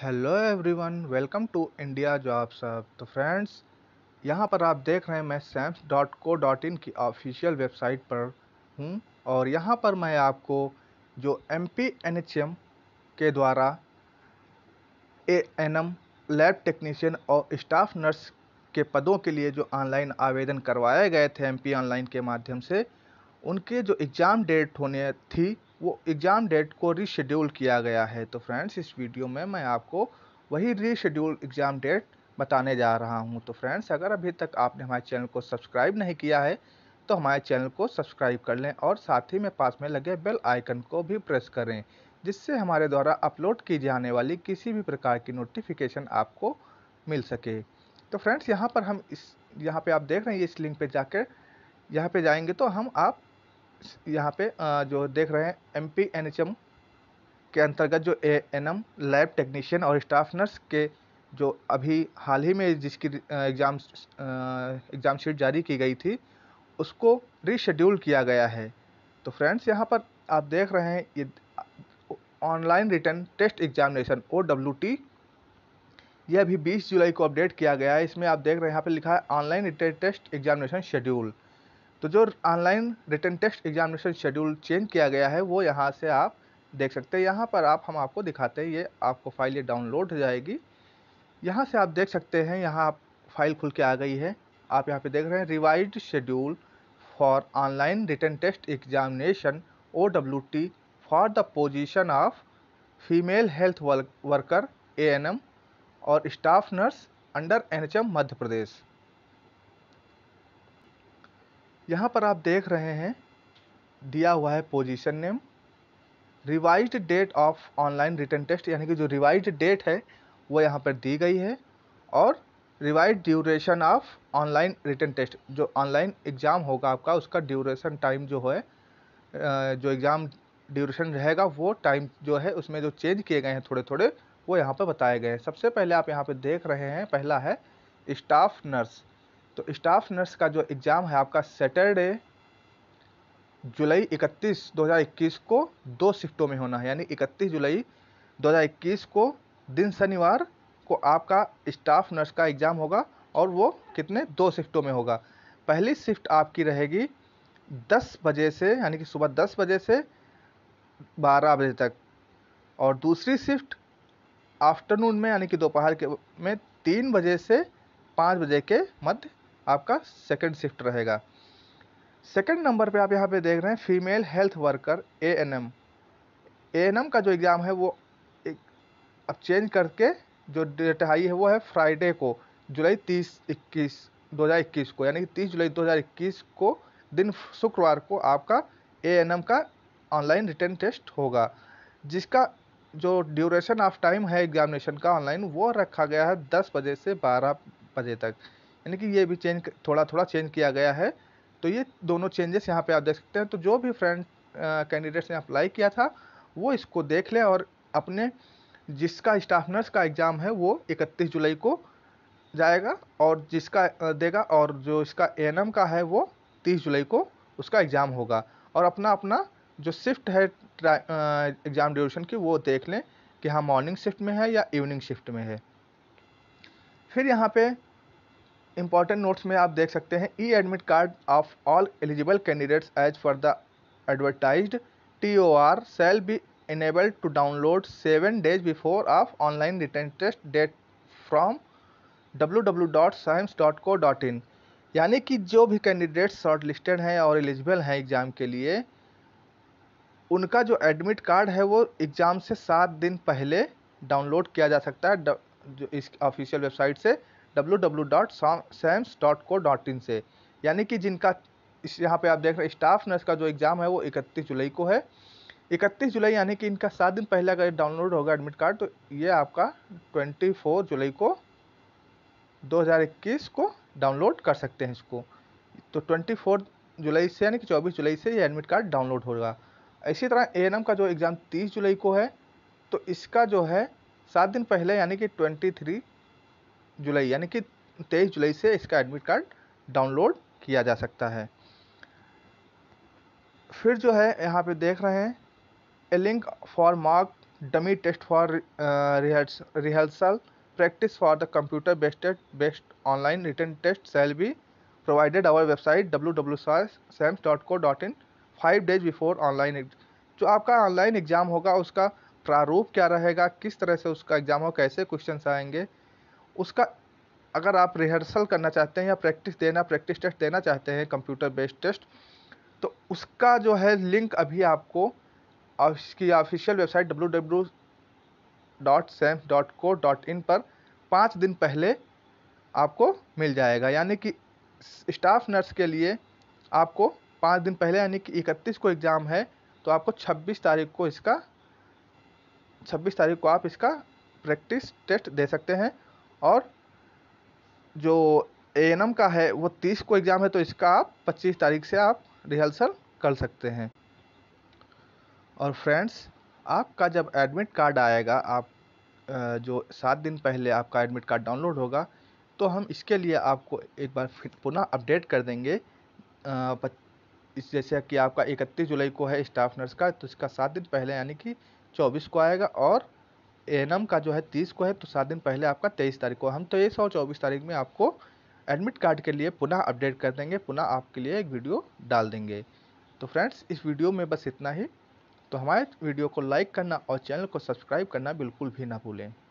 hello everyone welcome to India आप सब तो फ्रेंड्स यहाँ पर आप देख रहे हैं मैं Sams dot co dot in की ऑफिशियल वेबसाइट पर हूँ और यहाँ पर मैं आपको जो M P N H M के द्वारा A N M lab technician और स्टाफ नर्स के पदों के लिए जो ऑनलाइन आवेदन करवाए गए थे एम पी ऑनलाइन के माध्यम से उनके जो एग्ज़ाम डेट होने थी वो एग्ज़ाम डेट को रीशेड्यूल किया गया है तो फ्रेंड्स इस वीडियो में मैं आपको वही रीशेड्यूल एग्ज़ाम डेट बताने जा रहा हूँ तो फ्रेंड्स अगर अभी तक आपने हमारे चैनल को सब्सक्राइब नहीं किया है तो हमारे चैनल को सब्सक्राइब कर लें और साथ ही में पास में लगे बेल आइकन को भी प्रेस करें जिससे हमारे द्वारा अपलोड की जाने वाली किसी भी प्रकार की नोटिफिकेशन आपको मिल सके तो फ्रेंड्स यहाँ पर हम इस यहाँ पे आप देख रहे हैं इस लिंक पे जाकर यहाँ पे जाएंगे तो हम आप यहाँ पे जो देख रहे हैं M P N H M के अंतर्गत जो A N M lab technician और स्टाफ नर्स के जो अभी हाल ही में जिसकी एग्ज़ाम एग्ज़ाम शीट जारी की गई थी उसको रीशेड्यूल किया गया है तो फ्रेंड्स यहाँ पर आप देख रहे हैं ये online written test examination O W T यह अभी 20 जुलाई को अपडेट किया गया है इसमें आप देख रहे हैं यहाँ पर लिखा है online written test examination schedule तो जो online written test examination schedule change किया गया है वो यहाँ से आप देख सकते हैं यहाँ पर आप हम आपको दिखाते हैं ये आपको फाइल ये डाउनलोड हो जाएगी यहाँ से आप देख सकते हैं यहाँ आप फाइल खुल के आ गई है आप यहाँ पे देख रहे हैं revise schedule for online written test examination O W T for the position of female health worker A N M और staff nurse under N H M Madhya Pradesh यहाँ पर आप देख रहे हैं दिया हुआ है position name revised date of online written test यानी कि जो रिवाइज्ड डेट है वो यहाँ पर दी गई है और revise duration of online written test जो ऑनलाइन एग्ज़ाम होगा आपका उसका ड्यूरेशन टाइम जो है जो एग्ज़ाम ड्यूरेशन रहेगा वो टाइम जो है उसमें जो चेंज किए गए हैं थोड़े थोड़े वो यहाँ पर बताए गए हैं सबसे पहले आप यहाँ पर देख रहे हैं पहला है स्टाफ नर्स तो स्टाफ नर्स का जो एग्ज़ाम है आपका सैटरडे जुलाई 31 2021 को दो शिफ्टों में होना है यानी 31 जुलाई 2021 को दिन शनिवार को आपका स्टाफ नर्स का एग्ज़ाम होगा और वो कितने दो शिफ्टों में होगा पहली शिफ्ट आपकी रहेगी 10 बजे से यानी कि सुबह 10 बजे से 12 बजे तक और दूसरी शिफ्ट आफ्टरनून में यानी कि दोपहर के में तीन बजे से पाँच बजे के मध्य आपका सेकेंड शिफ्ट रहेगा सेकेंड नंबर पे आप यहाँ पे देख रहे हैं female health worker A N M A N M का जो एग्ज़ाम है वो एक अब चेंज करके जो डेट आई है वो है फ्राइडे को जुलाई तीस इक्कीस दो हज़ार इक्कीस को यानी कि तीस जुलाई दो हज़ार इक्कीस को दिन शुक्रवार को आपका ए एन एम का ऑनलाइन रिटर्न टेस्ट होगा जिसका जो ड्यूरेशन ऑफ टाइम है एग्जामिनेशन का ऑनलाइन वो रखा गया है दस बजे से बारह बजे तक यानी कि ये भी चेंज थोड़ा थोड़ा चेंज किया गया है तो ये दोनों चेंजेस यहाँ पे आप देख सकते हैं तो जो भी फ्रेंड कैंडिडेट्स ने अप्लाई किया था वो इसको देख लें और अपने जिसका स्टाफ नर्स का एग्ज़ाम है वो 31 जुलाई को जाएगा और जिसका देगा और जो इसका एन का है वो 30 जुलाई को उसका एग्ज़ाम होगा और अपना अपना जो शिफ्ट है एग्ज़ाम ड्यूरेशन की वो देख लें कि हाँ मॉर्निंग शिफ्ट में है या इवनिंग शिफ्ट में है फिर यहाँ पे इंपॉर्टेंट नोट्स में आप देख सकते हैं e admit card of all eligible candidates as for the advertise T O R cell be online written test date from W W dot science dot co dot in यानी कि जो भी candidate short listed हैं और eligible हैं exam के लिए उनका जो एडमिट कार्ड है वो एग्ज़ाम से सात दिन पहले डाउनलोड किया जा सकता है जो इस ऑफिशियल वेबसाइट से www.sams.co.in से यानी कि जिनका इस यहाँ पे आप देख रहे हैं स्टाफ नर्स का जो एग्ज़ाम है वो इकतीस जुलाई को है इकतीस जुलाई यानी कि इनका सात दिन पहले अगर डाउनलोड होगा एडमिट कार्ड तो ये आपका ट्वेंटी जुलाई को 2021 को डाउनलोड कर सकते हैं इसको तो ट्वेंटी फोर जुलाई से यानी कि चौबीस जुलाई से ये एडमिट कार्ड डाउनलोड होगा इसी तरह ए का जो एग्ज़ाम तीस जुलाई को है तो इसका जो है सात दिन पहले यानी कि ट्वेंटी थ्री जुलाई यानी कि तेईस जुलाई से इसका एडमिट कार्ड डाउनलोड किया जा सकता है फिर जो है यहाँ पे देख रहे हैं a link for mark dummy test for rehearsal practice for the computer based based online written test W be dot co dot in five days before online जो आपका ऑनलाइन एग्ज़ाम होगा उसका प्रारूप क्या रहेगा किस तरह से उसका एग्ज़ाम हो कैसे क्वेश्चन आएंगे उसका अगर आप रिहर्सल करना चाहते हैं या प्रैक्टिस देना प्रैक्टिस टेस्ट देना चाहते हैं कंप्यूटर बेस्ड टेस्ट तो उसका जो है लिंक अभी आपको उसकी official website W W dot same dot co dot in पर पाँच दिन पहले आपको मिल जाएगा यानी कि स्टाफ नर्स के लिए आपको पाँच दिन पहले यानी कि इकतीस को एग्ज़ाम है तो आपको छब्बीस तारीख को इसका छब्बीस तारीख को आप इसका प्रैक्टिस टेस्ट दे सकते हैं और जो ए एन एम का है वो तीस को एग्ज़ाम है तो इसका आप पच्चीस तारीख से आप रिहर्सल कर सकते हैं और फ्रेंड्स आपका जब एडमिट कार्ड आएगा आप जो सात दिन पहले आपका एडमिट कार्ड डाउनलोड होगा तो हम इसके लिए आपको एक बार फिर पुनः अपडेट कर देंगे इस जैसे कि आपका इकतीस जुलाई को है स्टाफ नर्स का तो इसका सात दिन पहले यानी कि चौबीस को आएगा और एनम का जो है तीस को है तो सात दिन पहले आपका तेईस तारीख को हम तेईस तो और चौबीस तारीख में आपको एडमिट कार्ड के लिए पुनः अपडेट कर देंगे पुनः आपके लिए एक वीडियो डाल देंगे तो फ्रेंड्स इस वीडियो में बस इतना ही तो हमारे वीडियो को लाइक करना और चैनल को सब्सक्राइब करना बिल्कुल भी ना भूलें